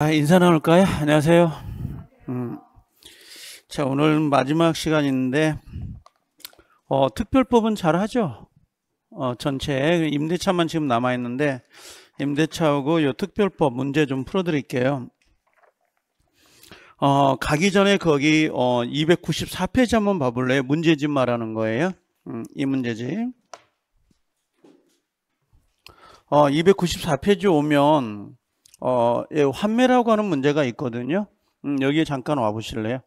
아, 인사 나눌까요? 안녕하세요. 음, 자, 오늘 마지막 시간인데, 어, 특별법은 잘 하죠? 어, 전체 임대차만 지금 남아있는데, 임대차하고 요 특별법 문제 좀 풀어드릴게요. 어, 가기 전에 거기, 어, 294페이지 한번 봐볼래요? 문제집 말하는 거예요. 음, 이 문제집. 어, 294페이지 오면, 어, 예, 환매라고 하는 문제가 있거든요. 음, 여기에 잠깐 와보실래요?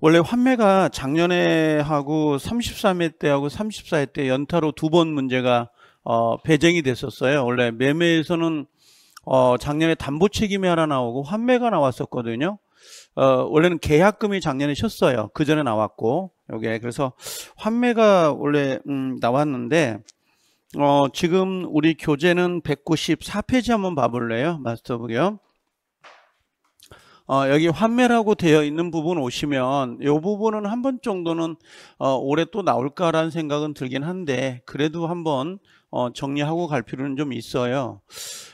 원래 환매가 작년에 하고 33회 때하고 34회 때 연타로 두 번 문제가 어, 배정이 됐었어요. 원래 매매에서는 어, 작년에 담보 책임이 하나 나오고 환매가 나왔었거든요. 어, 원래는 계약금이 작년에 쉬었어요. 그 전에 나왔고, 여기에. 그래서 환매가 원래, 음, 나왔는데, 어, 지금 우리 교재는 194페이지 한번 봐볼래요? 마스터북이요. 어, 여기 환매라고 되어 있는 부분 오시면 이 부분은 한 번 정도는 어, 올해 또 나올까라는 생각은 들긴 한데 그래도 한번 어, 정리하고 갈 필요는 좀 있어요.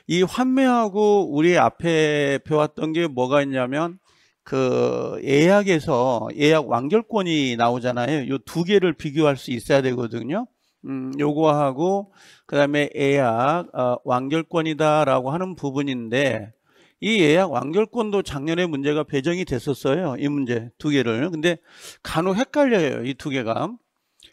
이 환매하고 우리 앞에 배웠던 게 뭐가 있냐면 그 예약에서 예약 완결권이 나오잖아요. 이 두 개를 비교할 수 있어야 되거든요. 음, 요구하고 그다음에 예약 어, 완결권이다라고 하는 부분인데 이 예약 완결권도 작년에 문제가 배정이 됐었어요. 이 문제 두 개를. 근데 간혹 헷갈려요. 이 두 개가.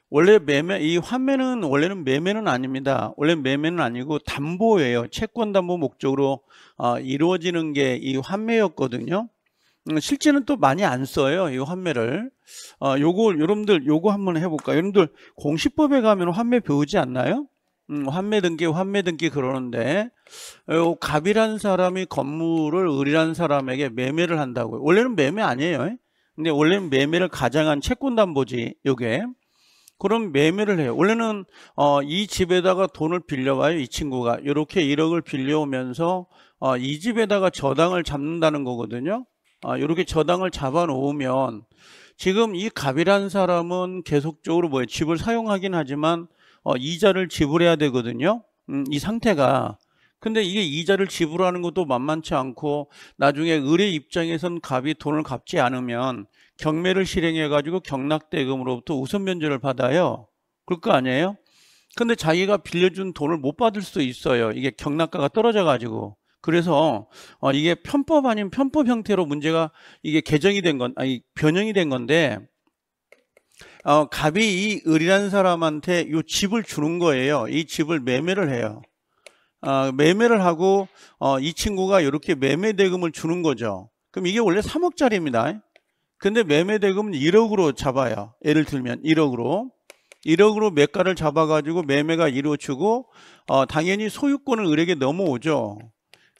원래 매매 이 환매는 원래는 매매는 아닙니다. 원래 매매는 아니고 담보예요. 채권 담보 목적으로 어, 이루어지는 게 이 환매였거든요. 음, 실제는 또 많이 안 써요. 이 환매를. 어, 요거 여러분들 요거 한번 해볼까? 요 여러분들 공시법에 가면 환매 배우지 않나요? 음, 환매 등기, 환매 등기 그러는데 어, 요 갑이라는 사람이 건물을 을이라는 사람에게 매매를 한다고요. 원래는 매매 아니에요. 근데 원래는 매매를 가장한 채권담보지 요게. 그럼 매매를 해요. 원래는 어, 이 집에다가 돈을 빌려와요. 이 친구가 이렇게 1억을 빌려오면서 어, 이 집에다가 저당을 잡는다는 거거든요. 아, 이렇게 저당을 잡아놓으면 지금 이 갑이라는 사람은 계속적으로 뭐예요? 집을 사용하긴 하지만 어, 이자를 지불해야 되거든요. 음, 이 상태가 근데 이게 이자를 지불하는 것도 만만치 않고 나중에 을의 입장에선 갑이 돈을 갚지 않으면 경매를 실행해 가지고 경락대금으로부터 우선 면제를 받아요. 그럴 거 아니에요? 근데 자기가 빌려준 돈을 못 받을 수도 있어요. 이게 경락가가 떨어져 가지고. 그래서 어, 이게 편법 아닌 편법 형태로 문제가 이게 개정이 된 건 아니 변형이 된 건데 어, 갑이 이 을이라는 사람한테 이 집을 주는 거예요. 이 집을 매매를 해요. 어, 매매를 하고 어, 이 친구가 이렇게 매매 대금을 주는 거죠. 그럼 이게 원래 3억짜리입니다. 근데 매매 대금은 1억으로 잡아요. 예를 들면 1억으로. 1억으로 매가를 잡아가지고 매매가 이루어지고 어, 당연히 소유권을 을에게 넘어오죠.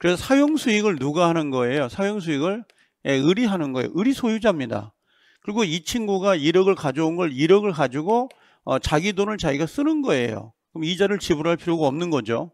그래서 사용 수익을 누가 하는 거예요? 사용 수익을 예, 을이 하는 거예요. 을이 소유자입니다. 그리고 이 친구가 1억을 가져온 걸 1억을 가지고 어, 자기 돈을 자기가 쓰는 거예요. 그럼 이자를 지불할 필요가 없는 거죠.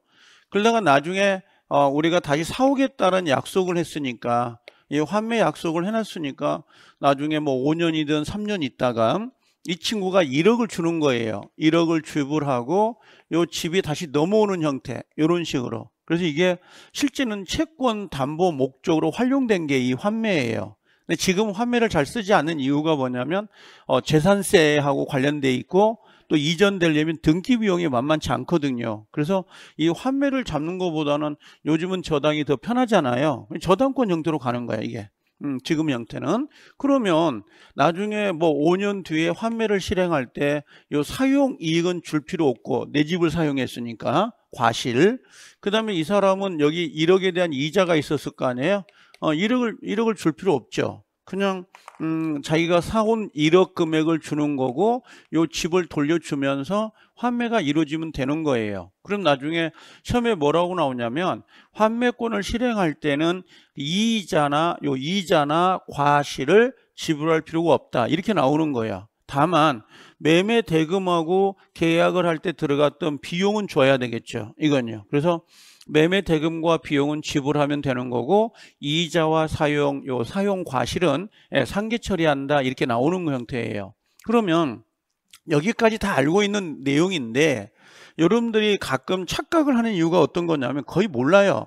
그러다가 나중에 어, 우리가 다시 사오겠다는 약속을 했으니까 이 환매 약속을 해놨으니까 나중에 뭐 5년이든 3년 있다가 이 친구가 1억을 주는 거예요. 1억을 지불하고 요 집이 다시 넘어오는 형태 이런 식으로 그래서 이게 실제는 채권 담보 목적으로 활용된 게 이 환매예요. 근데 지금 환매를 잘 쓰지 않는 이유가 뭐냐면 어, 재산세하고 관련돼 있고 또 이전되려면 등기 비용이 만만치 않거든요. 그래서 이 환매를 잡는 것보다는 요즘은 저당이 더 편하잖아요. 저당권 형태로 가는 거야 이게. 음, 지금 형태는 그러면 나중에 뭐 5년 뒤에 환매를 실행할 때 요 사용 이익은 줄 필요 없고 내 집을 사용했으니까 과실. 그 다음에 이 사람은 여기 1억에 대한 이자가 있었을 거 아니에요? 어, 1억을, 1억을 줄 필요 없죠. 그냥 음, 자기가 사온 1억 금액을 주는 거고 요 집을 돌려주면서 환매가 이루어지면 되는 거예요. 그럼 나중에 시험에 뭐라고 나오냐면 환매권을 실행할 때는 이자나 요 이자나 과실을 지불할 필요가 없다. 이렇게 나오는 거예요 다만 매매 대금하고 계약을 할 때 들어갔던 비용은 줘야 되겠죠. 이건요. 그래서 매매 대금과 비용은 지불하면 되는 거고 이자와 사용 요 사용 과실은 예, 상기 처리한다 이렇게 나오는 형태예요. 그러면 여기까지 다 알고 있는 내용인데 여러분들이 가끔 착각을 하는 이유가 어떤 거냐면 거의 몰라요.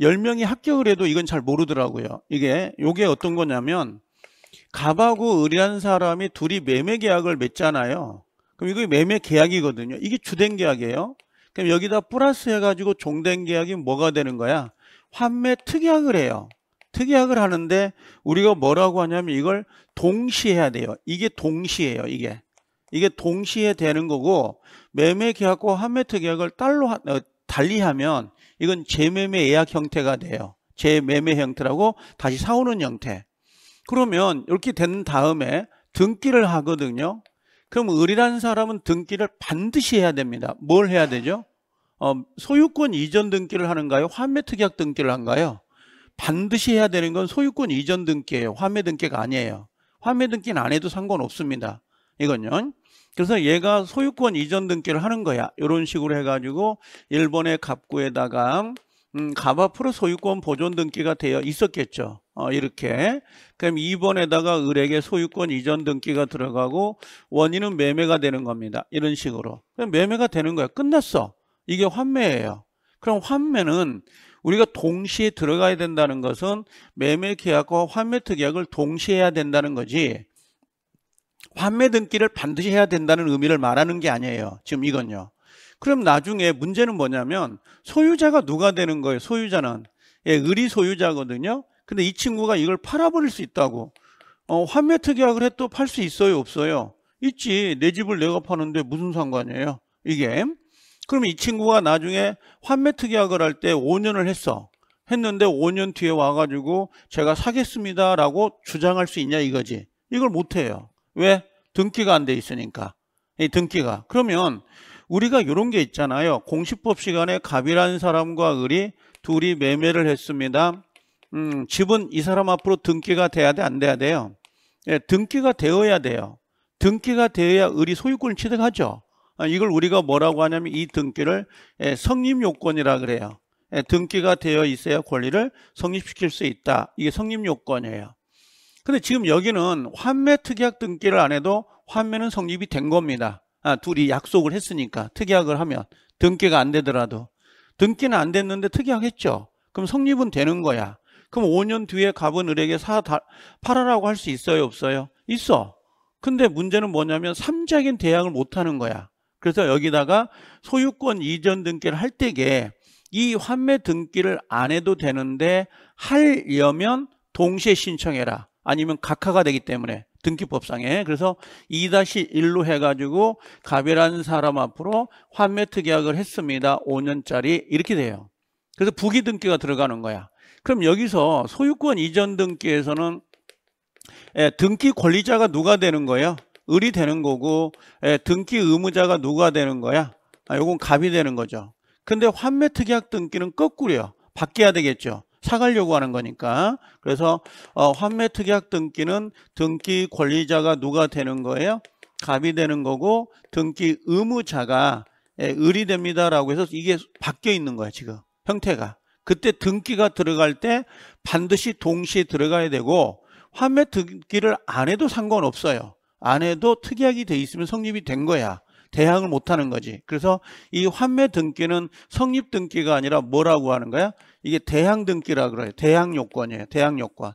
10명이 합격을 해도 이건 잘 모르더라고요. 이게 요게 어떤 거냐면 갑하고 을이라는 사람이 둘이 매매 계약을 맺잖아요. 그럼 이거 매매 계약이거든요. 이게 주된 계약이에요. 그럼 여기다 플러스 해가지고 종된 계약이 뭐가 되는 거야? 환매 특약을 해요. 특약을 하는데 우리가 뭐라고 하냐면 이걸 동시해야 돼요. 이게 동시에요. 이게 이게 동시에 되는 거고 매매 계약과 환매 특약을 딸로 하, 어, 달리하면 이건 재매매 예약 형태가 돼요. 재매매 형태라고 다시 사오는 형태. 그러면 이렇게 된 다음에 등기를 하거든요. 그럼 을이라는 사람은 등기를 반드시 해야 됩니다. 뭘 해야 되죠? 어, 소유권 이전 등기를 하는가요? 환매 특약 등기를 한가요? 반드시 해야 되는 건 소유권 이전 등기예요. 환매 등기가 아니에요. 환매 등기는 안 해도 상관없습니다. 이건요. 그래서 얘가 소유권 이전 등기를 하는 거야. 이런 식으로 해가지고 일본의 갑구에다가 음, 갑앞으로 소유권 보존 등기가 되어 있었겠죠. 어, 이렇게. 그럼 2번에다가 을에게 소유권 이전 등기가 들어가고 원인은 매매가 되는 겁니다. 이런 식으로. 그럼 매매가 되는 거야. 끝났어. 이게 환매예요. 그럼 환매는 우리가 동시에 들어가야 된다는 것은 매매 계약과 환매 특약을 동시에 해야 된다는 거지. 환매 등기를 반드시 해야 된다는 의미를 말하는 게 아니에요. 지금 이건요. 그럼 나중에 문제는 뭐냐면 소유자가 누가 되는 거예요. 소유자는 예, 의리 소유자거든요. 근데 이 친구가 이걸 팔아버릴 수 있다고 어, 환매특 약을 해도 팔 수 있어요, 없어요? 있지. 내 집을 내가 파는데 무슨 상관이에요? 이게. 그럼 이 친구가 나중에 환매특 약을할 때 5년을 했어. 했는데 5년 뒤에 와가지고 제가 사겠습니다라고 주장할 수 있냐 이거지. 이걸 못해요. 왜? 등기가 안 돼 있으니까. 이 등기가. 그러면 우리가 이런 게 있잖아요. 공시법 시간에 갑이라는 사람과 을이 둘이 매매를 했습니다. 음, 집은 이 사람 앞으로 등기가 돼야 돼? 안 돼야 돼요? 예, 등기가 되어야 돼요. 등기가 되어야 을이 소유권을 취득하죠. 아, 이걸 우리가 뭐라고 하냐면 이 등기를 예, 성립요건이라 그래요. 예, 등기가 되어 있어야 권리를 성립시킬 수 있다. 이게 성립요건이에요. 근데 지금 여기는 환매 특약 등기를 안 해도 환매는 성립이 된 겁니다. 아, 둘이 약속을 했으니까 특약을 하면 등기가 안 되더라도 등기는 안 됐는데 특약했죠. 그럼 성립은 되는 거야. 그럼 5년 뒤에 갑은 을에게 사 다, 팔아라고 할 수 있어요, 없어요? 있어. 근데 문제는 뭐냐면 삼자인 대항을 못 하는 거야. 그래서 여기다가 소유권 이전 등기를 할때에이 환매 등기를 안 해도 되는데 하려면 동시에 신청해라. 아니면 각하가 되기 때문에 등기법상에 그래서 2-1로 해가지고 갑이라는 사람 앞으로 환매특 약을 했습니다 5년짜리 이렇게 돼요 그래서 부기 등기가 들어가는 거야 그럼 여기서 소유권 이전 등기에서는 예, 등기 권리자가 누가 되는 거예요 을이 되는 거고 예, 등기 의무자가 누가 되는 거야 아, 요건 갑이 되는 거죠 근데 환매특약 등기는 거꾸려 바뀌어야 되겠죠 차가려고 하는 거니까 그래서 어, 환매 특약 등기는 등기 권리자가 누가 되는 거예요? 갑이 되는 거고 등기 의무자가 예, 을이 됩니다라고 해서 이게 바뀌어 있는 거야 지금 형태가 그때 등기가 들어갈 때 반드시 동시에 들어가야 되고 환매 등기를 안 해도 상관없어요 안 해도 특약이 돼 있으면 성립이 된 거야 대항을 못하는 거지. 그래서 이 환매 등기는 성립 등기가 아니라 뭐라고 하는 거야? 이게 대항 등기라 그래요. 대항 요건이에요. 대항 요건.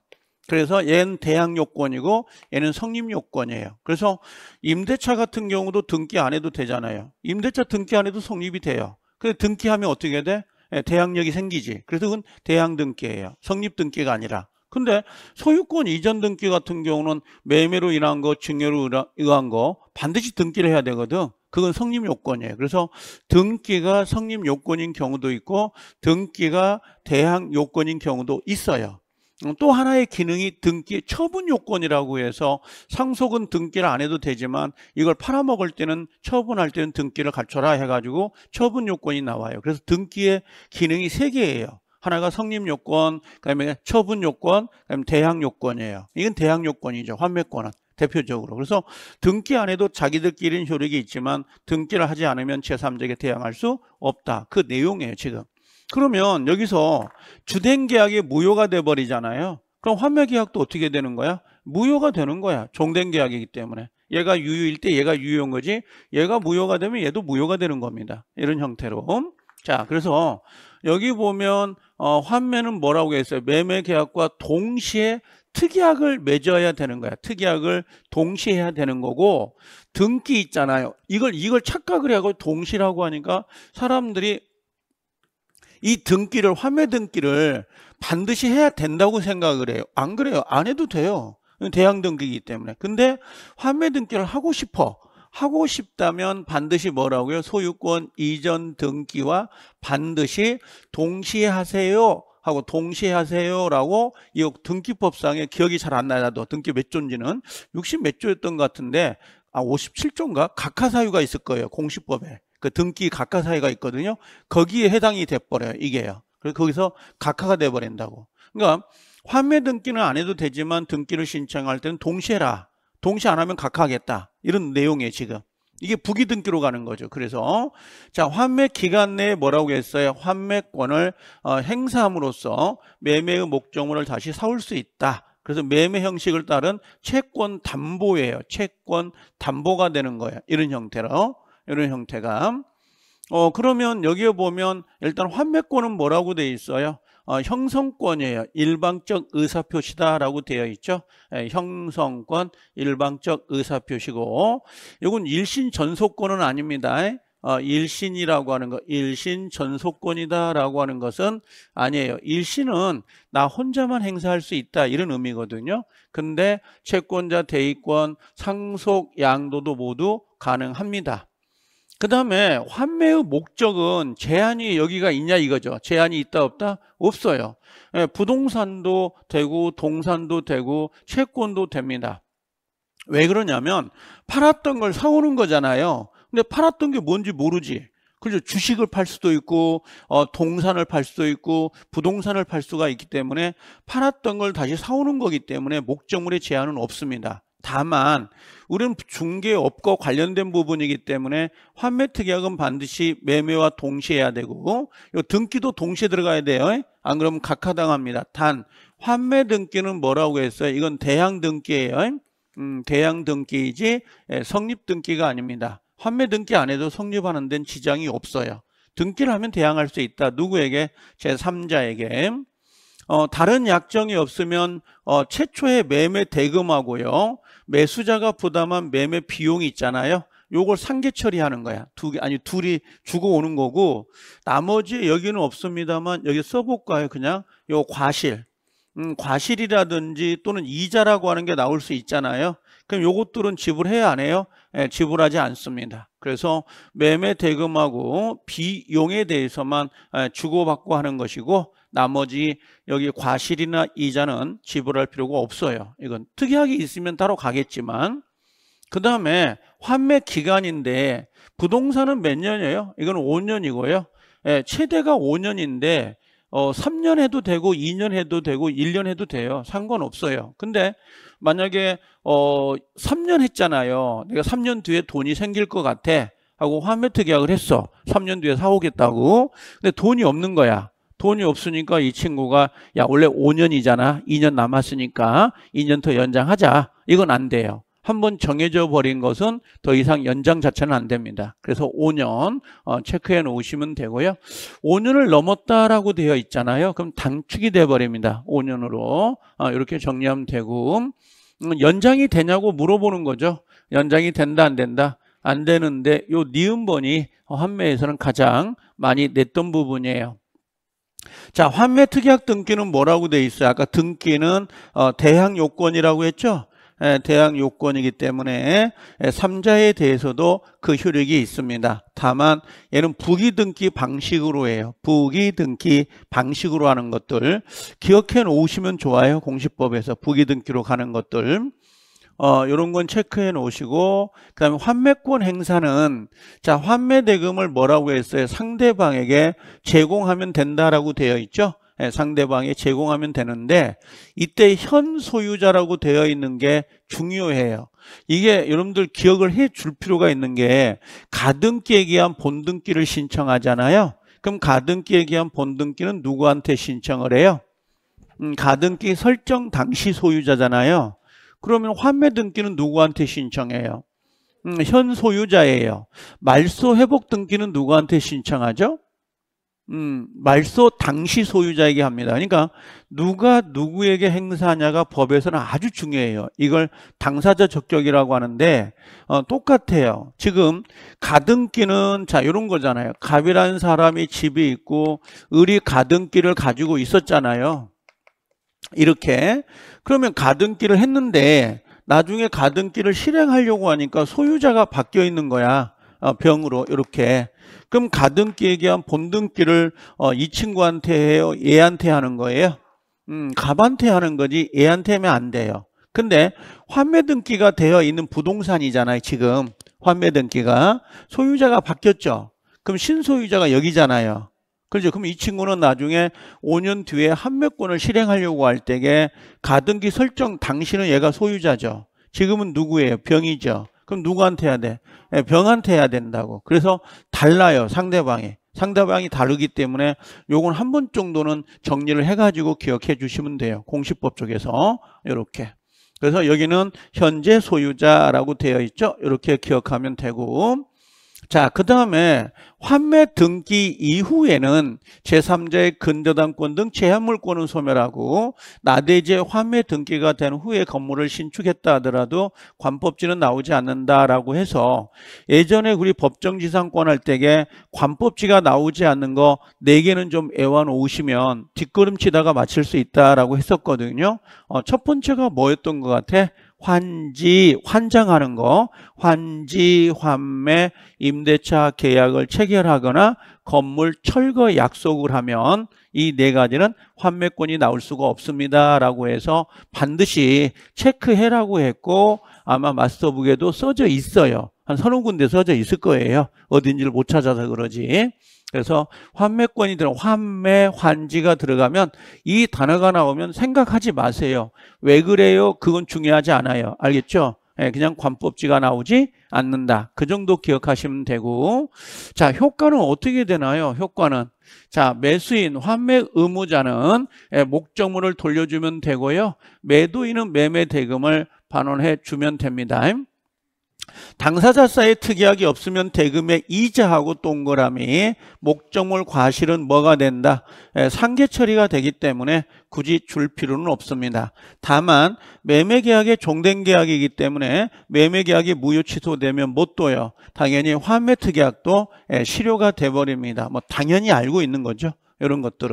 그래서 얘는 대항 요건이고 얘는 성립 요건이에요. 그래서 임대차 같은 경우도 등기 안 해도 되잖아요. 임대차 등기 안 해도 성립이 돼요. 근데 등기하면 어떻게 돼? 예, 대항력이 생기지. 그래서 그건 대항 등기예요. 성립 등기가 아니라. 근데 소유권 이전 등기 같은 경우는 매매로 인한 거, 증여로 의한 거 반드시 등기를 해야 되거든. 그건 성립 요건이에요. 그래서 등기가 성립 요건인 경우도 있고 등기가 대항 요건인 경우도 있어요. 음, 또 하나의 기능이 등기 처분 요건이라고 해서 상속은 등기를 안 해도 되지만 이걸 팔아먹을 때는 처분할 때는 등기를 갖춰라 해가지고 처분 요건이 나와요. 그래서 등기의 기능이 세 개예요. 하나가 성립 요건, 그다음에 처분 요건, 그다음에 대항 요건이에요. 이건 대항 요건이죠. 환매권은. 대표적으로. 그래서 등기 안 해도 자기들끼리는 효력이 있지만 등기를 하지 않으면 제3자에게 대항할 수 없다. 그 내용이에요, 지금. 그러면 여기서 주된 계약이 무효가 돼 버리잖아요. 그럼 환매 계약도 어떻게 되는 거야? 무효가 되는 거야. 종된 계약이기 때문에. 얘가 유효일 때 얘가 유효인 거지. 얘가 무효가 되면 얘도 무효가 되는 겁니다. 이런 형태로. 자, 그래서 여기 보면 어, 환매는 뭐라고 했어요? 매매 계약과 동시에 특약을 맺어야 되는 거야. 특약을 동시에 해야 되는 거고 등기 있잖아요. 이걸 이걸 착각을 하고 동시라고 하니까 사람들이 이 등기를 화매 등기를 반드시 해야 된다고 생각을 해요. 안 그래요. 안 해도 돼요. 대항 등기이기 때문에. 근데 화매 등기를 하고 싶어. 하고 싶다면 반드시 뭐라고요? 소유권 이전 등기와 반드시 동시에 하세요. 하고 동시에 하세요라고 이 등기법상에 기억이 잘 안 나도 등기 몇 조인지는 60 몇 조였던 것 같은데 아 57조인가 각하사유가 있을 거예요 공시법에 그 등기 각하사유가 있거든요 거기에 해당이 돼버려요 이게요 그래서 거기서 각하가 돼버린다고 그러니까 환매 등기는 안 해도 되지만 등기를 신청할 때는 동시에라 동시 에안 하면 각하하겠다 이런 내용이에요 지금 이게 부기등기로 가는 거죠. 그래서 자 환매 기간 내에 뭐라고 했어요? 환매권을 어, 행사함으로써 매매의 목적물을 다시 사올 수 있다. 그래서 매매 형식을 따른 채권 담보예요. 채권 담보가 되는 거예요. 이런 형태로 이런 형태가 어 그러면 여기에 보면 일단 환매권은 뭐라고 돼 있어요? 어, 형성권이에요. 일방적 의사표시다라고 되어 있죠. 예, 형성권 일방적 의사표시고 이건 일신 전속권은 아닙니다. 어, 일신이라고 하는 거 일신 전속권이다라고 하는 것은 아니에요. 일신은 나 혼자만 행사할 수 있다 이런 의미거든요. 근데 채권자 대위권 상속 양도도 모두 가능합니다. 그 다음에 환매의 목적은 제한이 여기가 있냐 이거죠. 제한이 있다 없다? 없어요. 예, 부동산도 되고 동산도 되고 채권도 됩니다. 왜 그러냐면 팔았던 걸 사오는 거잖아요. 근데 팔았던 게 뭔지 모르지. 그죠? 주식을 팔 수도 있고, 어, 동산을 팔 수도 있고, 부동산을 팔 수가 있기 때문에 팔았던 걸 다시 사오는 거기 때문에 목적물의 제한은 없습니다. 다만 우리는 중개업과 관련된 부분이기 때문에 환매 특약은 반드시 매매와 동시에 해야 되고 등기도 동시에 들어가야 돼요. 안 그러면 각하당합니다. 단 환매 등기는 뭐라고 했어요? 이건 대항 등기예요. 음, 대항 등기이지 예, 성립 등기가 아닙니다. 환매 등기 안 해도 성립하는 데는 지장이 없어요. 등기를 하면 대항할 수 있다. 누구에게? 제3자에게. 어, 다른 약정이 없으면 어, 최초의 매매 대금하고요. 매수자가 부담한 매매 비용이 있잖아요. 요걸 상계 처리하는 거야. 두 개, 아니, 둘이 주고 오는 거고, 나머지 여기는 없습니다만, 여기 써볼까요? 그냥 요 과실. 음, 과실이라든지 또는 이자라고 하는 게 나올 수 있잖아요. 그럼 요것들은 지불해야 안 해요? 예, 지불하지 않습니다. 그래서 매매 대금하고 비용에 대해서만 예, 주고받고 하는 것이고 나머지 여기 과실이나 이자는 지불할 필요가 없어요. 이건 특이하게 있으면 따로 가겠지만 그 다음에 환매 기간인데 부동산은 몇 년이에요? 이건 5년이고요. 예, 최대가 5년인데 어, 3년 해도 되고 2년 해도 되고 1년 해도 돼요. 상관없어요. 근데 만약에 어, 3년 했잖아요. 내가 3년 뒤에 돈이 생길 것 같아 하고 환매특약을 했어. 3년 뒤에 사오겠다고. 근데 돈이 없는 거야. 돈이 없으니까 이 친구가 야 원래 5년이잖아. 2년 남았으니까 2년 더 연장하자. 이건 안 돼요. 한 번 정해져 버린 것은 더 이상 연장 자체는 안 됩니다. 그래서 5년 어, 체크해 놓으시면 되고요. 5년을 넘었다라고 되어 있잖아요. 그럼 당축이 돼 버립니다. 5년으로 어, 이렇게 정리하면 되고 음, 연장이 되냐고 물어보는 거죠. 연장이 된다 안 된다 안 되는데 요 니은번이 환매에서는 어, 가장 많이 냈던 부분이에요. 자, 환매 특약 등기는 뭐라고 돼 있어요? 아까 등기는 어, 대항 요건이라고 했죠? 에, 예, 대항 요건이기 때문에 에, 예, 삼자에 대해서도 그 효력이 있습니다. 다만 얘는 부기등기 방식으로 해요. 부기등기 방식으로 하는 것들 기억해 놓으시면 좋아요. 공시법에서 부기등기로 가는 것들 어, 요런 건 체크해 놓으시고 그다음에 환매권 행사는 자, 환매 대금을 뭐라고 했어요? 상대방에게 제공하면 된다라고 되어 있죠. 예, 상대방에 제공하면 되는데 이때 현 소유자라고 되어 있는 게 중요해요. 이게 여러분들 기억을 해 줄 필요가 있는 게 가등기에 기한 본등기를 신청하잖아요. 그럼 가등기에 기한 본등기는 누구한테 신청을 해요? 음, 가등기 설정 당시 소유자잖아요. 그러면 환매 등기는 누구한테 신청해요? 음, 현 소유자예요. 말소 회복 등기는 누구한테 신청하죠? 음, 말소 당시 소유자에게 합니다. 그러니까 누가 누구에게 행사하냐가 법에서는 아주 중요해요. 이걸 당사자 적격이라고 하는데 어, 똑같아요. 지금 가등기는 자 이런 거잖아요. 갑이라는 사람이 집이 있고 을이 가등기를 가지고 있었잖아요. 이렇게 그러면 가등기를 했는데 나중에 가등기를 실행하려고 하니까 소유자가 바뀌어 있는 거야 어, 병으로 이렇게 그럼 가등기에 대한 본등기를 어, 이 친구한테 해요 얘한테 하는 거예요 음, 갑한테 하는 거지 얘한테 하면 안 돼요 근데 환매등기가 되어 있는 부동산이잖아요 지금 환매등기가 소유자가 바뀌었죠 그럼 신소유자가 여기잖아요 그렇죠. 그럼 이 친구는 나중에 5년 뒤에 한매권을 실행하려고 할 때에 가등기 설정 당시는 얘가 소유자죠. 지금은 누구예요? 병이죠. 그럼 누구한테 해야 돼? 예, 병한테 해야 된다고. 그래서 달라요. 상대방이. 상대방이 다르기 때문에 요건 한 번 정도는 정리를 해가지고 기억해 주시면 돼요. 공시법 쪽에서 이렇게. 그래서 여기는 현재 소유자라고 되어 있죠. 이렇게 기억하면 되고 자, 그 다음에 환매 등기 이후에는 제3자의 근저당권 등 제한물권은 소멸하고 나대지에 환매 등기가 된 후에 건물을 신축했다 하더라도 관법지는 나오지 않는다라고 해서 예전에 우리 법정지상권 할 때에 관법지가 나오지 않는 거 4개는 좀 애완오시면 뒷걸음치다가 마칠 수 있다라고 했었거든요. 어, 첫 번째가 뭐였던 것 같아? 환지, 환장하는 거, 환지, 환매, 임대차 계약을 체결하거나 건물 철거 약속을 하면 이 네 가지는 환매권이 나올 수가 없습니다. 라고 해서 반드시 체크해라고 했고 아마 마스터북에도 써져 있어요. 한 서너 군데 써져 있을 거예요. 어딘지를 못 찾아서 그러지. 그래서 환매권이 든 환매 환지가 들어가면 이 단어가 나오면 생각하지 마세요. 왜 그래요? 그건 중요하지 않아요. 알겠죠? 예, 그냥 관법지가 나오지 않는다. 그 정도 기억하시면 되고 자 효과는 어떻게 되나요? 효과는 자 매수인 환매 의무자는 예, 목적물을 돌려주면 되고요. 매도인은 매매 대금을 반환해 주면 됩니다. 당사자 사이 특약이 없으면 대금의 이자하고 동그라미 목적물 과실은 뭐가 된다? 상계 처리가 되기 때문에 굳이 줄 필요는 없습니다. 다만 매매 계약의 종된 계약이기 때문에 매매 계약이 무효 취소되면 못 둬요. 당연히 환매 특약도 실효가 돼버립니다. 뭐 당연히 알고 있는 거죠. 이런 것들은.